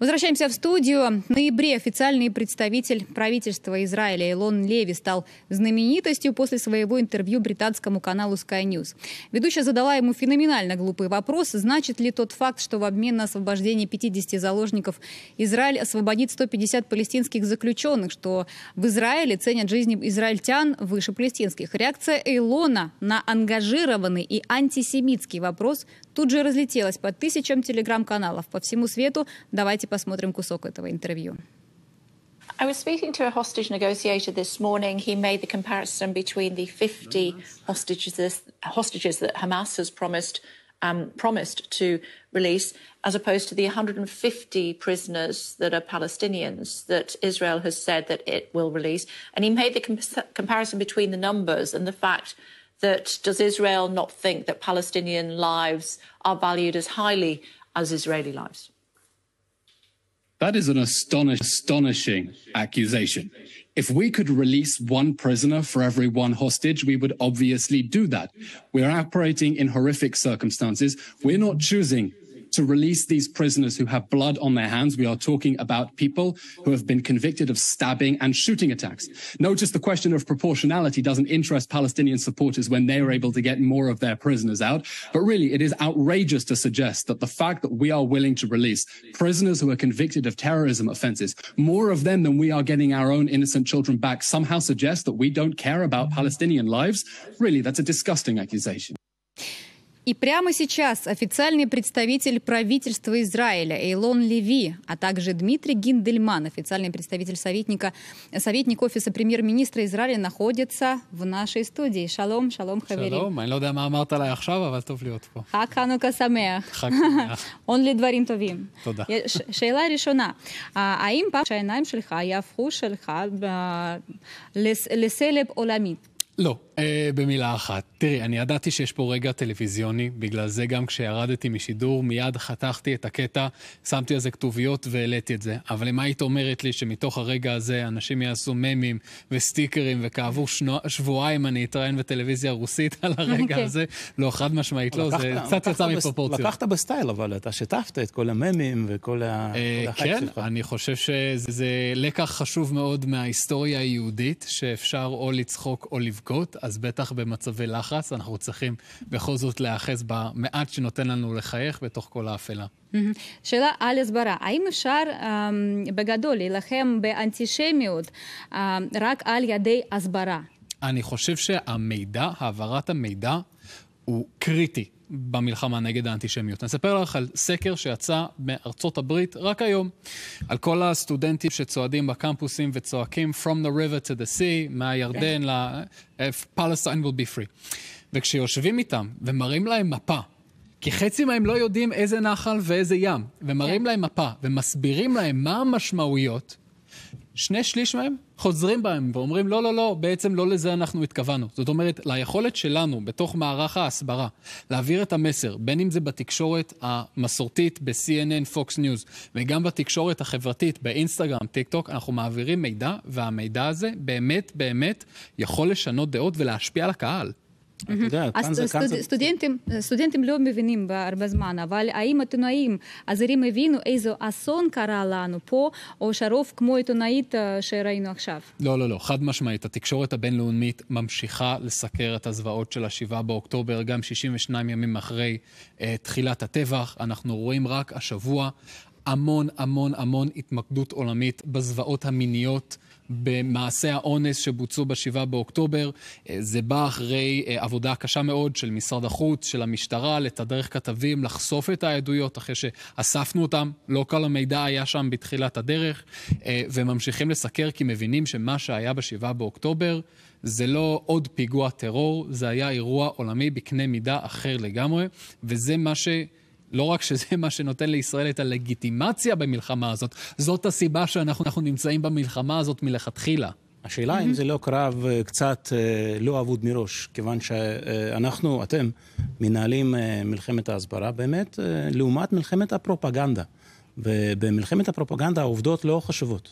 Возвращаемся в студию. В ноябре официальный представитель правительства Израиля Илон Леви стал знаменитостью после своего интервью британскому каналу Sky News. Ведущая задала ему феноменально глупый вопрос, значит ли тот факт, что в обмен на освобождение 50 заложников Израиль освободит 150 палестинских заключенных, что в Израиле ценят жизни израильтян выше палестинских. Реакция Илона на ангажированный и антисемитский вопрос тут же разлетелась по тысячам телеграм-каналов по всему свету. Давайте посмотрим кусок этого интервью. I was speaking to a hostage negotiator this morning. He made the comparison between the 50 hostages, hostages that Hamas has promised um, promised to release, as opposed to the 150 prisoners that are Palestinians that Israel has said that it will release. And he made the comp comparison between the numbers and the fact that does Israel not think that Palestinian lives are valued as highly as Israeli lives? That is an astonish, astonishing accusation. If we could release one prisoner for every one hostage, we would obviously do that. We're operating in horrific circumstances. We're not choosing to release these prisoners who have blood on their hands. We are talking about people who have been convicted of stabbing and shooting attacks. Notice the question of proportionality doesn't interest Palestinian supporters when they are able to get more of their prisoners out. But really, it is outrageous to suggest that the fact that we are willing to release prisoners who are convicted of terrorism offenses, more of them than we are getting our own innocent children back, somehow suggests that we don't care about Palestinian lives. Really, that's a disgusting accusation. И прямо сейчас официальный представитель правительства Израиля Эйлон Леви, а также Дмитрий Гиндельман, официальный представитель советника, советник офиса премьер-министра Израиля, находится в нашей студии. Шалом, шалом, хаверим. Шалом, я не знаю, что אמרת עליי עכשיו, אבל טוב להיות פה. חג חנוכה שמח. חג שמח. און לדברים טובים. תודה. שאלה ראשונה, האם פעם שהעיניים שלך יהפכו שלך אה, במילה אחת. תראי, אני ידעתי שיש פה רגע טלוויזיוני, בגלל זה גם כשירדתי משידור, מיד חתכתי את הקטע, שמתי על זה כתוביות והעליתי את זה. אבל אם היית אומרת לי שמתוך הרגע הזה אנשים יעשו ממים וסטיקרים וכעבור שנו, שבועיים אני אתראיין בטלוויזיה רוסית על הרגע okay. אוקיי. הזה, לא, חד משמעית לא, לקחת, זה קצת יצא מפרופורציות. לקחת בסטייל, אבל אתה שיתפת את כל הממים וכל ה... אה, כן, אני חושב שזה לקח חשוב מאוד מההיסטוריה היהודית, שאפשר או לצחוק או לבכות. אז בטח במצבי לחץ אנחנו צריכים בכל זאת להיאחז במעט שנותן לנו לחייך בתוך כל האפלה. שאלה על הסברה, האם אפשר אמ, בגדול להילחם באנטישמיות אמ, רק על ידי הסברה? אני חושב שהמידע, העברת המידע, הוא קריטי. במלחמה נגד האנטישמיות. נספר לך על סקר שיצא מארצות הברית רק היום, על כל הסטודנטים שצועדים בקמפוסים וצועקים From the river to the sea, מהירדן ל... Palestine will be free. וכשיושבים איתם ומראים להם מפה, כי חצי מהם לא יודעים איזה נחל ואיזה ים, ומראים להם מפה ומסבירים להם מה המשמעויות, שני שליש מהם חוזרים בהם ואומרים לא, לא, לא, בעצם לא לזה אנחנו התכוונו. זאת אומרת, ליכולת שלנו בתוך מערך ההסברה להעביר את המסר, בין אם זה בתקשורת המסורתית ב-CNN, Fox News, וגם בתקשורת החברתית באינסטגרם, טיק טוק, אנחנו מעבירים מידע, והמידע הזה באמת באמת יכול לשנות דעות ולהשפיע על הקהל. Mm-hmm. אז סטודנטים לא מבינים בהרבה זמן, אבל האם עיתונאים הזרים הבינו איזה אסון קרה לנו פה, או שהרוב כמו עיתונאית אה, שראינו עכשיו? לא, לא, לא, חד משמעית. התקשורת הבינלאומית ממשיכה לסקר את הזוועות של השבעה באוקטובר, גם 62 ימים אחרי אה, תחילת הטבח. אנחנו רואים רק השבוע המון המון המון התמקדות עולמית בזוועות המיניות. במעשי האונס שבוצעו ב-7 באוקטובר. אה, זה בא אחרי אה, עבודה קשה מאוד של משרד החוץ, של המשטרה, לתדרך כתבים, לחשוף את העדויות אחרי שאספנו אותם. לא כל המידע היה שם בתחילת הדרך, אה, וממשיכים לסקר כי מבינים שמה שהיה ב-7 באוקטובר זה לא עוד פיגוע טרור, זה היה אירוע עולמי בקנה מידה אחר לגמרי, וזה מה ש... לא רק שזה מה שנותן לישראל את הלגיטימציה במלחמה הזאת, זאת הסיבה שאנחנו נמצאים במלחמה הזאת מלכתחילה. השאלה mm-hmm. אם זה לא קרב אה, קצת אה, לא אבוד מראש, כיוון שאנחנו, אה, אתם, מנהלים מלחמת ההסברה באמת לעומת מלחמת הפרופגנדה. ובמלחמת הפרופגנדה העובדות לא חשובות.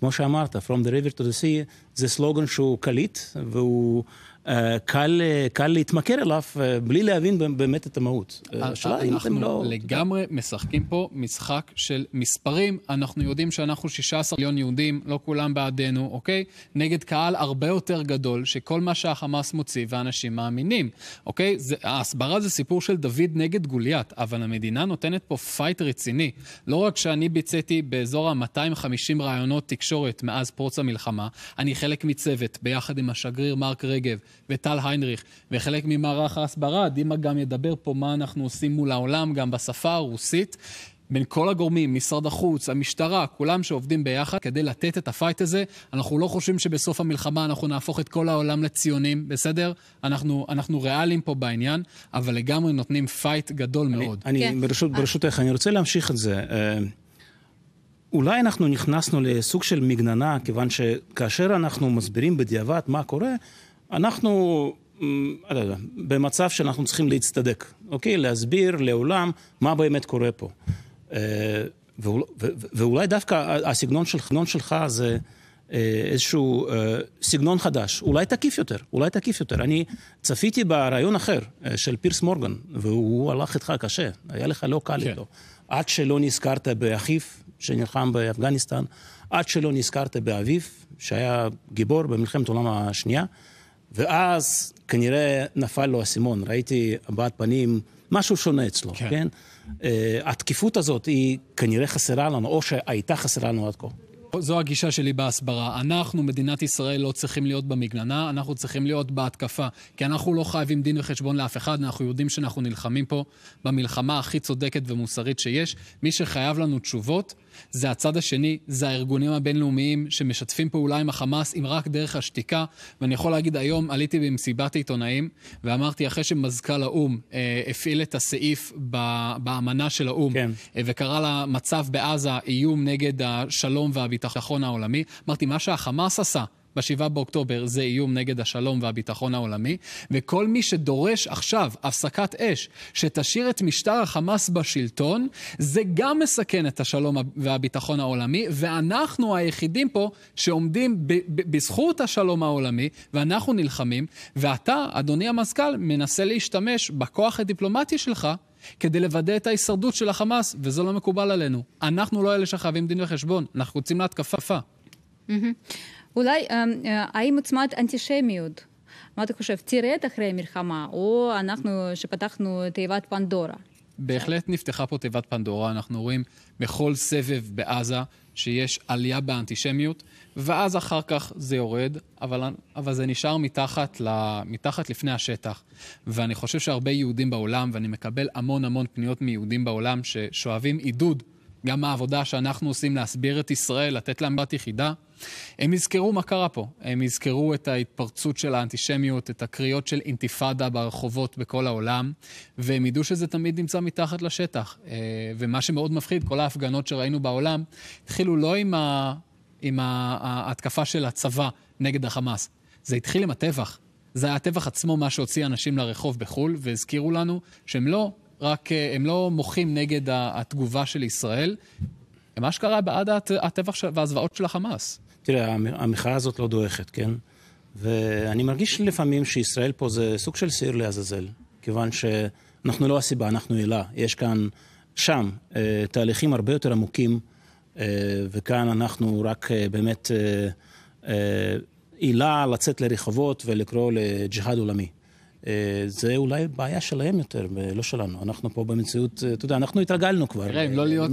כמו שאמרת, From the River to the Sea זה סלוגן שהוא קליט והוא אה, קל, אה, קל להתמכר אליו אה, בלי להבין באמת את המהות. השאלה אם אתם לא... אנחנו לגמרי משחקים פה משחק של מספרים. אנחנו יודעים שאנחנו 16 מיליון יהודים, לא כולם בעדנו, אוקיי? נגד קהל הרבה יותר גדול, שכל מה שהחמאס מוציא ואנשים מאמינים, אוקיי? זה, ההסברה זה סיפור של דוד נגד גוליית, אבל המדינה נותנת פה פייט רציני. לא רק שאני ביצעתי באזור ה-250 ראיונות תקשורת מאז פרוץ המלחמה, אני חלק מצוות, ביחד עם השגריר מרק רגב. וטל היינריך, וחלק ממערך ההסברה, דימה גם ידבר פה מה אנחנו עושים מול העולם, גם בשפה הרוסית. בין כל הגורמים, משרד החוץ, המשטרה, כולם שעובדים ביחד כדי לתת את הפייט הזה. אנחנו לא חושבים שבסוף המלחמה אנחנו נהפוך את כל העולם לציונים, בסדר? אנחנו, אנחנו ריאליים פה בעניין, אבל לגמרי נותנים פייט גדול אני, מאוד. אני, כן. ברשות, ברשותך, אני רוצה להמשיך את זה. אה, אולי אנחנו נכנסנו לסוג של מגננה, כיוון שכאשר אנחנו מסבירים בדיעבד מה קורה, אנחנו, אמ, לא, לא, לא, במצב שאנחנו צריכים להצטדק, אוקיי? להסביר לעולם מה באמת קורה פה. אה, ואולי דווקא הסגנון שלך, שלך זה אה, איזשהו אה, סגנון חדש, אולי תקיף יותר, אולי תקיף יותר. אני צפיתי ברעיון אחר של פירס מורגן, והוא הלך איתך קשה, היה לך לא קל כן. איתו. עד שלא נזכרת באחיו שנלחם באפגניסטן, עד שלא נזכרת באביו, שהיה גיבור במלחמת העולם השנייה. ואז כנראה נפל לו האסימון, ראיתי הבעת פנים, משהו שונה אצלו, כן? כן? Uh, התקיפות הזאת היא כנראה חסרה לנו, או שהייתה חסרה לנו עד כה. זו הגישה שלי בהסברה. אנחנו, מדינת ישראל, לא צריכים להיות במגננה, אנחנו צריכים להיות בהתקפה. כי אנחנו לא חייבים דין וחשבון לאף אחד, אנחנו יודעים שאנחנו נלחמים פה במלחמה הכי צודקת ומוסרית שיש. מי שחייב לנו תשובות, זה הצד השני, זה הארגונים הבינלאומיים שמשתפים פעולה עם החמאס, אם רק דרך השתיקה. ואני יכול להגיד, היום עליתי במסיבת עיתונאים, ואמרתי, אחרי שמזכ"ל האו"ם אה, הפעיל את הסעיף ב, באמנה של האו"ם, כן. אה, וקרא למצב בעזה איום נגד השלום והביטחון העולמי, אמרתי, מה שהחמאס עשה, ב-7 באוקטובר זה איום נגד השלום והביטחון העולמי, וכל מי שדורש עכשיו הפסקת אש שתשאיר את משטר החמאס בשלטון, זה גם מסכן את השלום והביטחון העולמי, ואנחנו היחידים פה שעומדים ב- ב- בזכות השלום העולמי, ואנחנו נלחמים, ואתה, אדוני המזכ"ל, מנסה להשתמש בכוח הדיפלומטי שלך כדי לוודא את ההישרדות של החמאס, וזה לא מקובל עלינו. אנחנו לא אלה שחייבים דין וחשבון, אנחנו רוצים להתקפה. Mm-hmm. אולי אמ, אה, האם עוצמת אנטישמיות? מה אתה חושב, תראה את אחרי המלחמה, או אנחנו, שפתחנו תיבת פנדורה? בהחלט נפתחה פה תיבת פנדורה, אנחנו רואים בכל סבב בעזה שיש עלייה באנטישמיות, ואז אחר כך זה יורד, אבל, אבל זה נשאר מתחת, ל, מתחת לפני השטח. ואני חושב שהרבה יהודים בעולם, ואני מקבל המון המון פניות מיהודים בעולם ששואבים עידוד גם העבודה שאנחנו עושים להסביר את ישראל, לתת להם בת יחידה. הם יזכרו מה קרה פה. הם יזכרו את ההתפרצות של האנטישמיות, את הקריאות של אינתיפאדה ברחובות בכל העולם, והם ידעו שזה תמיד נמצא מתחת לשטח. אה, ומה שמאוד מפחיד, כל ההפגנות שראינו בעולם, התחילו לא עם, ה... עם ההתקפה של הצבא נגד החמאס, זה התחיל עם הטבח. זה היה הטבח עצמו מה שהוציא אנשים לרחוב בחו"ל, והזכירו לנו שהם לא רק אה, הם לא מוחים נגד התגובה של ישראל. הם אשכרה בעד הטבח והזוועות של החמאס. תראה, המחאה הזאת לא דועכת, כן? ואני מרגיש לפעמים שישראל פה זה סוג של שעיר לעזאזל, כיוון שאנחנו לא הסיבה, אנחנו אלה. יש כאן, שם, אה, תהליכים הרבה יותר עמוקים, אה, וכאן אנחנו רק באמת עילה לצאת לרחובות ולקרוא לג'יהאד עולמי. אה, זה אולי בעיה שלהם יותר, ולא שלנו. אנחנו פה במציאות, אה, אתה יודע, אנחנו התרגלנו כבר. תראה, אם אה, לא להיות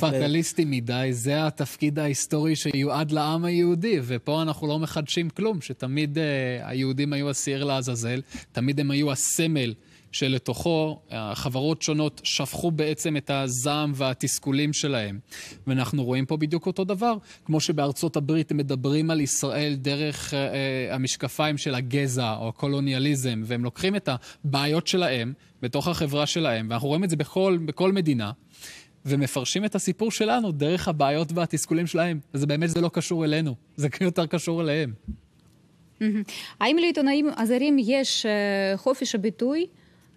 פטליסטי מדי, זה התפקיד ההיסטורי שיועד לעם היהודי, ופה אנחנו לא מחדשים כלום, שתמיד היהודים היו השעיר לעזאזל, תמיד הם היו הסמל. שלתוכו החברות שונות שפכו בעצם את הזעם והתסכולים שלהם. ואנחנו רואים פה בדיוק אותו דבר, כמו שבארצות הברית מדברים על ישראל דרך אה, אה, המשקפיים של הגזע או הקולוניאליזם, והם לוקחים את הבעיות שלהם בתוך החברה שלהם, ואנחנו רואים את זה בכל, בכל מדינה. ומפרשים את הסיפור שלנו דרך הבעיות והתסכולים שלהם. וזה באמת, זה לא קשור אלינו, זה יותר קשור אליהם. האם לעיתונאים הזרים יש אה, חופש הביטוי?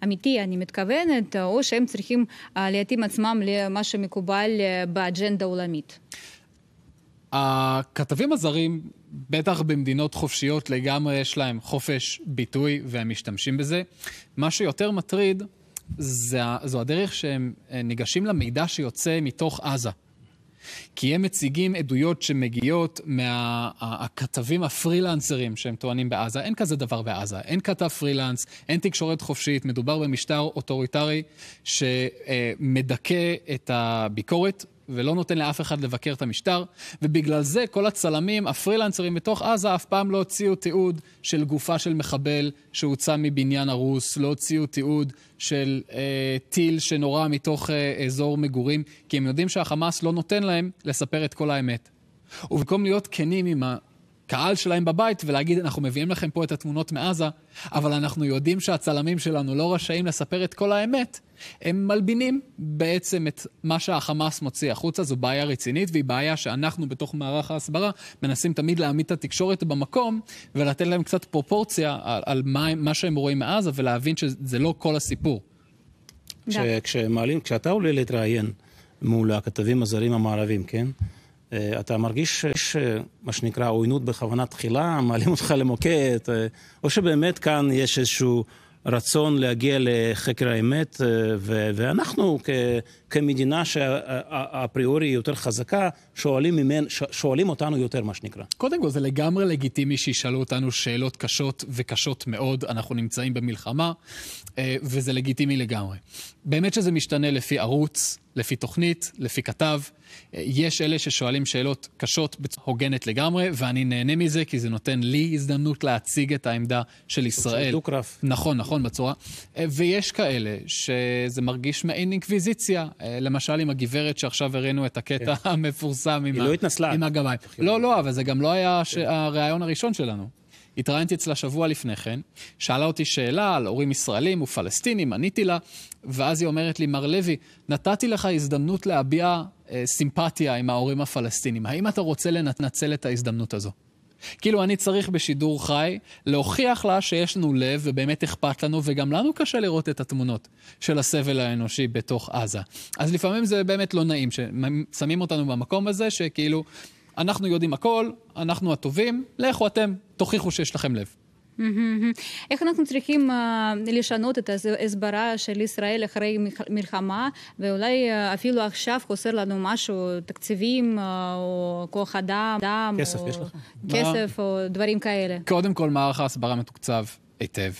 אמיתי, אני מתכוונת, או שהם צריכים אה, להתאים עצמם למה שמקובל אה, באג'נדה עולמית? הכתבים הזרים, בטח במדינות חופשיות לגמרי, יש להם חופש ביטוי והם משתמשים בזה. מה שיותר מטריד, זה, זו הדרך שהם אה, ניגשים למידע שיוצא מתוך עזה. כי הם מציגים עדויות שמגיעות מהכתבים מה, הפרילנסרים שהם טוענים בעזה. אין כזה דבר בעזה. אין כתב פרילנס, אין תקשורת חופשית, מדובר במשטר אוטוריטרי שמדכא את הביקורת ולא נותן לאף אחד לבקר את המשטר, ובגלל זה כל הצלמים, הפרילנסרים בתוך עזה, אף פעם לא הוציאו תיעוד של גופה של מחבל שהוצא מבניין הרוס, לא הוציאו תיעוד של אה, טיל שנורה מתוך אה, אזור מגורים, כי הם יודעים שהחמאס לא נותן להם לספר את כל האמת. ובמקום להיות כנים עם הקהל שלהם בבית ולהגיד, אנחנו מביאים לכם פה את התמונות מעזה, אבל אנחנו יודעים שהצלמים שלנו לא רשאים לספר את כל האמת. הם מלבינים בעצם את מה שהחמאס מוציא החוצה, זו בעיה רצינית, והיא בעיה שאנחנו בתוך מערך ההסברה מנסים תמיד להעמיד את התקשורת במקום ולתת להם קצת פרופורציה על, על מה, מה שהם רואים מעזה ולהבין שזה לא כל הסיפור. כשמעלים, כשאתה עולה להתראיין מול הכתבים הזרים המערבים, כן? אה, אתה מרגיש אה, מה שנקרא עוינות בכוונה תחילה, מעלים אותך למוקד, אה, או שבאמת כאן יש איזשהו רצון להגיע לחקר האמת, ואנחנו כ- כמדינה היא יותר חזקה, שואלים, ממנ... שואלים אותנו יותר, מה שנקרא. קודם כל, זה לגמרי לגיטימי שישאלו אותנו שאלות קשות וקשות מאוד. אנחנו נמצאים במלחמה, אה, וזה לגיטימי לגמרי. באמת שזה משתנה לפי ערוץ, לפי תוכנית, לפי כתב. אה, יש אלה ששואלים שאלות קשות בצורה הוגנת לגמרי, ואני נהנה מזה כי זה נותן לי הזדמנות להציג את העמדה של ישראל. דו קרף נכון, נכון, בצורה. אה, ויש כאלה שזה מרגיש מעין אינקוויזיציה. אה, למשל עם הגברת שעכשיו הראינו את הקטע כן. המפורסם עם, לא ה... עם הגביים. אוקיי. לא, לא, אבל זה גם לא היה ש... כן. הריאיון הראשון שלנו. התראיינתי אצלה שבוע לפני כן, שאלה אותי שאלה על הורים ישראלים ופלסטינים, עניתי לה, ואז היא אומרת לי, מר לוי, נתתי לך הזדמנות להביע אה, סימפתיה עם ההורים הפלסטינים. האם אתה רוצה לנצל את ההזדמנות הזו? כאילו, אני צריך בשידור חי להוכיח לה שיש לנו לב ובאמת אכפת לנו, וגם לנו קשה לראות את התמונות של הסבל האנושי בתוך עזה. אז לפעמים זה באמת לא נעים, ששמים אותנו במקום הזה, שכאילו, אנחנו יודעים הכל, אנחנו הטובים, לכו אתם, תוכיחו שיש לכם לב. איך אנחנו צריכים אה, לשנות את ההסברה של ישראל אחרי מלחמה, ואולי אה, אפילו עכשיו חוסר לנו משהו, תקציבים אה, או כוח אדם, כסף יש לך. כסף או דברים כאלה. קודם כל מערך ההסברה מתוקצב היטב.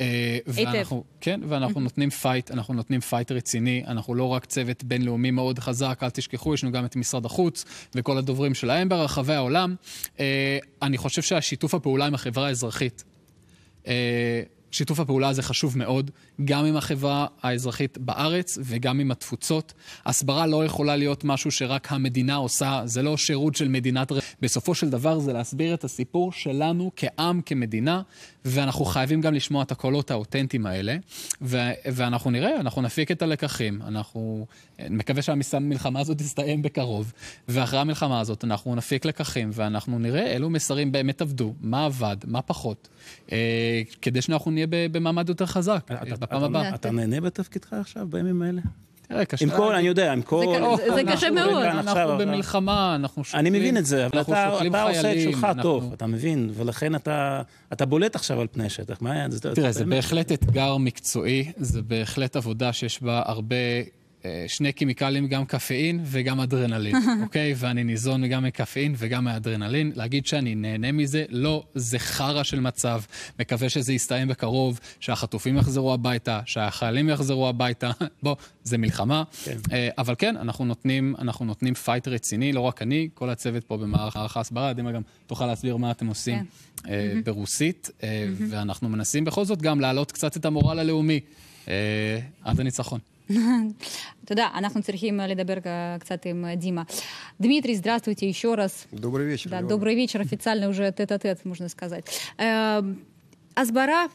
אה, היטב. כן, ואנחנו אוקיי. נותנים פייט, אנחנו נותנים פייט רציני, אנחנו לא רק צוות בינלאומי מאוד חזק, אל תשכחו, יש לנו גם את משרד החוץ וכל הדוברים שלהם ברחבי העולם. אה, אני חושב שהשיתוף הפעולה עם החברה האזרחית, אה, שיתוף הפעולה הזה חשוב מאוד, גם עם החברה האזרחית בארץ וגם עם התפוצות. הסברה לא יכולה להיות משהו שרק המדינה עושה, זה לא שירות של מדינת... בסופו של דבר זה להסביר את הסיפור שלנו כעם, כמדינה, ואנחנו חייבים גם לשמוע את הקולות האותנטיים האלה, ו- ואנחנו נראה, אנחנו נפיק את הלקחים, אנחנו... מקווה שהמלחמה הזאת תסתיים בקרוב, ואחרי המלחמה הזאת אנחנו נפיק לקחים, ואנחנו נראה אילו מסרים באמת עבדו, מה עבד, מה פחות, אה, כדי שאנחנו נהיה... נהיה במעמד יותר חזק בפעם הבאה. אתה נהנה בתפקידך עכשיו, בימים האלה? תראה, קשה. עם כל, אני יודע, עם כל... זה קשה מאוד. אנחנו במלחמה, אנחנו שוקלים חיילים. אני מבין את זה, אבל אתה עושה את שלך טוב, אתה מבין, ולכן אתה בולט עכשיו על פני השטח. תראה, זה בהחלט אתגר מקצועי, זה בהחלט עבודה שיש בה הרבה... שני כימיקלים, גם קפאין וגם אדרנלין, אוקיי? ואני ניזון גם מקפאין וגם מאדרנלין. להגיד שאני נהנה מזה, לא, זה חרא של מצב. מקווה שזה יסתיים בקרוב, שהחטופים יחזרו הביתה, שהחיילים יחזרו הביתה. בוא, זה מלחמה. כן. אה, אבל כן, אנחנו נותנים, אנחנו נותנים פייט רציני, לא רק אני, כל הצוות פה במערך ההסברה, דימה גם תוכל להסביר מה אתם עושים. כן. אה, ברוסית, אה, ואנחנו מנסים בכל זאת גם להעלות קצת את המורל הלאומי עד הניצחון. Туда אנחנו צריכים לדבר קצת עם Дима. Дмитрий, здравствуйте еще раз. Добрый вечер. Да, добрый вечер. Официально уже тет-а-тет, можно сказать. Эм, Азбара